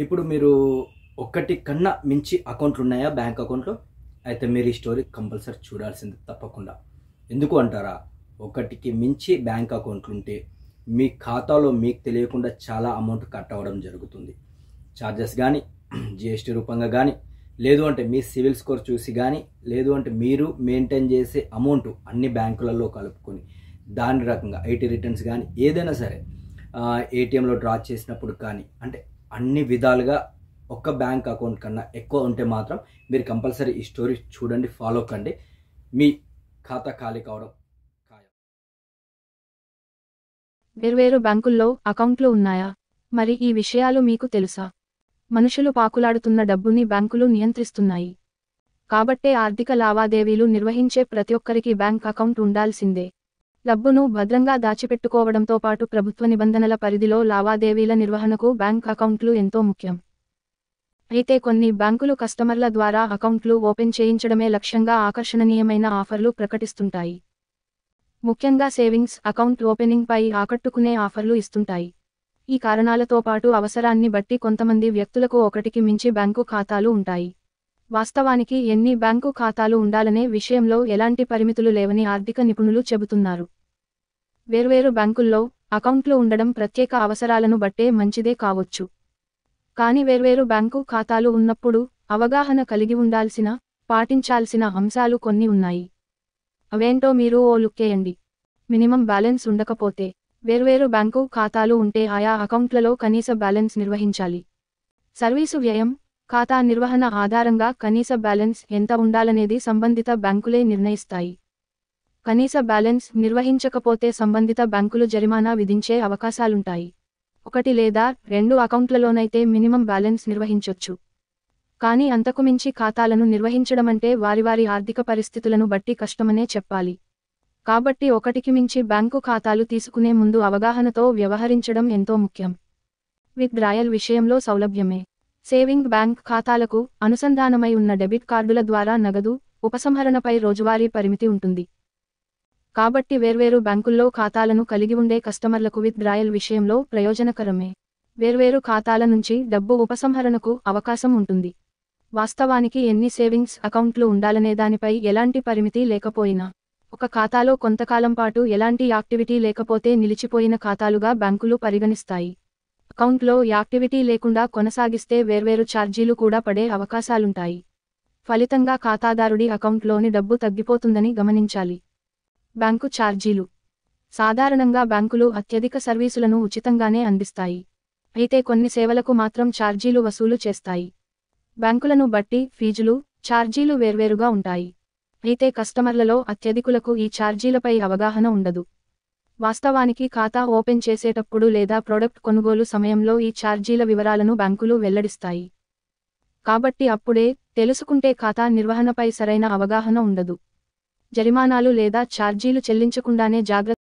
ఇప్పుడు మీరు ఒకటి కన్నా మించి అకౌంట్లు ఉన్నాయా బ్యాంక్ అకౌంట్లో అయితే మీరు ఈ స్టోరీ కంపల్సరీ చూడాల్సింది తప్పకుండా ఎందుకు అంటారా ఒకటికి మించి బ్యాంక్ అకౌంట్లు ఉంటే మీ ఖాతాలో మీకు తెలియకుండా చాలా అమౌంట్ కట్ అవ్వడం జరుగుతుంది ఛార్జెస్ కానీ జిఎస్టీ రూపంగా కానీ లేదు అంటే మీ సివిల్ స్కోర్ చూసి కానీ లేదు అంటే మీరు మెయింటైన్ చేసే అమౌంట్ అన్ని బ్యాంకులలో కలుపుకొని దాని రకంగా ఐటీ రిటర్న్స్ కానీ ఏదైనా సరే ఏటీఎంలో డ్రా చేసినప్పుడు కానీ అంటే అన్ని విధాలుగా ఒక్క బ్యాంక్ అకౌంట్ కన్నా ఎక్కువ ఉంటే మాత్రం మీరు కంపల్సరీ ఈ స్టోరీ చూడండి ఫాలో కండి మీ ఖాతా ఖాళీ కావడం వేర్వేరు బ్యాంకుల్లో అకౌంట్లు ఉన్నాయా మరి ఈ విషయాలు మీకు తెలుసా మనుషులు పాకులాడుతున్న డబ్బుని బ్యాంకులు నియంత్రిస్తున్నాయి కాబట్టే ఆర్థిక లావాదేవీలు నిర్వహించే ప్రతి ఒక్కరికి బ్యాంక్ అకౌంట్ ఉండాల్సిందే డబ్బును భద్రంగా దాచిపెట్టుకోవడంతో పాటు ప్రభుత్వ నిబంధనల పరిధిలో లావాదేవీల నిర్వహణకు బ్యాంక్ అకౌంట్లు ఎంతో ముఖ్యం అయితే కొన్ని బ్యాంకులు కస్టమర్ల ద్వారా అకౌంట్లు ఓపెన్ చేయించడమే లక్ష్యంగా ఆకర్షణీయమైన ఆఫర్లు ప్రకటిస్తుంటాయి ముఖ్యంగా సేవింగ్స్ అకౌంట్ ఓపెనింగ్పై ఆకట్టుకునే ఆఫర్లు ఇస్తుంటాయి ఈ కారణాలతో పాటు అవసరాన్ని బట్టి కొంతమంది వ్యక్తులకు ఒకటికి మించి బ్యాంకు ఖాతాలు ఉంటాయి వాస్తవానికి ఎన్ని బ్యాంకు ఖాతాలు ఉండాలనే విషయంలో ఎలాంటి పరిమితులు లేవని ఆర్థిక నిపుణులు చెబుతున్నారు వేర్వేరు బ్యాంకుల్లో అకౌంట్లు ఉండడం ప్రత్యేక అవసరాలను బట్టే మంచిదే కావచ్చు కానీ వేర్వేరు బ్యాంకు ఖాతాలు ఉన్నప్పుడు అవగాహన కలిగి ఉండాల్సిన పాటించాల్సిన అంశాలు కొన్ని ఉన్నాయి అవేంటో మీరు ఓ లుక్కేయండి మినిమం బ్యాలెన్స్ ఉండకపోతే వేర్వేరు బ్యాంకు ఖాతాలు ఉంటే ఆయా అకౌంట్లలో కనీస బ్యాలెన్స్ నిర్వహించాలి సర్వీసు వ్యయం ఖాతా నిర్వహణ ఆధారంగా కనీస బ్యాలెన్స్ ఎంత ఉండాలనేది సంబంధిత బ్యాంకులే నిర్ణయిస్తాయి కనీస బ్యాలెన్స్ నిర్వహించకపోతే సంబంధిత బ్యాంకులు జరిమానా విధించే అవకాశాలుంటాయి ఒకటి లేదా రెండు అకౌంట్లలోనైతే మినిమం బ్యాలెన్స్ నిర్వహించొచ్చు కానీ అంతకుమించి ఖాతాలను నిర్వహించడమంటే వారి వారి ఆర్థిక పరిస్థితులను బట్టి కష్టమనే చెప్పాలి కాబట్టి ఒకటికి మించి బ్యాంకు ఖాతాలు తీసుకునే ముందు అవగాహనతో వ్యవహరించడం ఎంతో ముఖ్యం విత్ డ్రాయల్ విషయంలో సౌలభ్యమే సేవింగ్ బ్యాంక్ ఖాతాలకు అనుసంధానమై ఉన్న డెబిట్ కార్డుల ద్వారా నగదు ఉపసంహరణపై రోజువారీ పరిమితి ఉంటుంది కాబట్టి వేర్వేరు బ్యాంకుల్లో ఖాతాలను కలిగి ఉండే కస్టమర్లకు విత్ డ్రాయల్ విషయంలో ప్రయోజనకరమే వేర్వేరు ఖాతాల నుంచి డబ్బు ఉపసంహరణకు అవకాశం ఉంటుంది వాస్తవానికి ఎన్ని సేవింగ్స్ అకౌంట్లు ఉండాలనే దానిపై ఎలాంటి పరిమితి లేకపోయినా ఒక ఖాతాలో కొంతకాలం పాటు ఎలాంటి యాక్టివిటీ లేకపోతే నిలిచిపోయిన ఖాతాలుగా బ్యాంకులు పరిగణిస్తాయి అకౌంట్లో యాక్టివిటీ లేకుండా కొనసాగిస్తే వేర్వేరు ఛార్జీలు కూడా పడే అవకాశాలుంటాయి ఫలితంగా ఖాతాదారుడి అకౌంట్లోని డబ్బు తగ్గిపోతుందని గమనించాలి బ్యాంకు ఛార్జీలు సాధారణంగా బ్యాంకులు అత్యధిక సర్వీసులను ఉచితంగానే అందిస్తాయి అయితే కొన్ని సేవలకు మాత్రం ఛార్జీలు వసూలు చేస్తాయి బ్యాంకులను బట్టి ఫీజులు ఛార్జీలు వేర్వేరుగా ఉంటాయి అయితే కస్టమర్లలో అత్యధికులకు ఈ ఛార్జీలపై అవగాహన ఉండదు వాస్తవానికి ఖాతా ఓపెన్ చేసేటప్పుడు లేదా ప్రొడక్ట్ కొనుగోలు సమయంలో ఈ ఛార్జీల వివరాలను బ్యాంకులు వెల్లడిస్తాయి కాబట్టి అప్పుడే తెలుసుకుంటే ఖాతా నిర్వహణపై సరైన అవగాహన ఉండదు జరిమానాలు లేదా ఛార్జీలు చెల్లించకుండానే జాగ్రత్త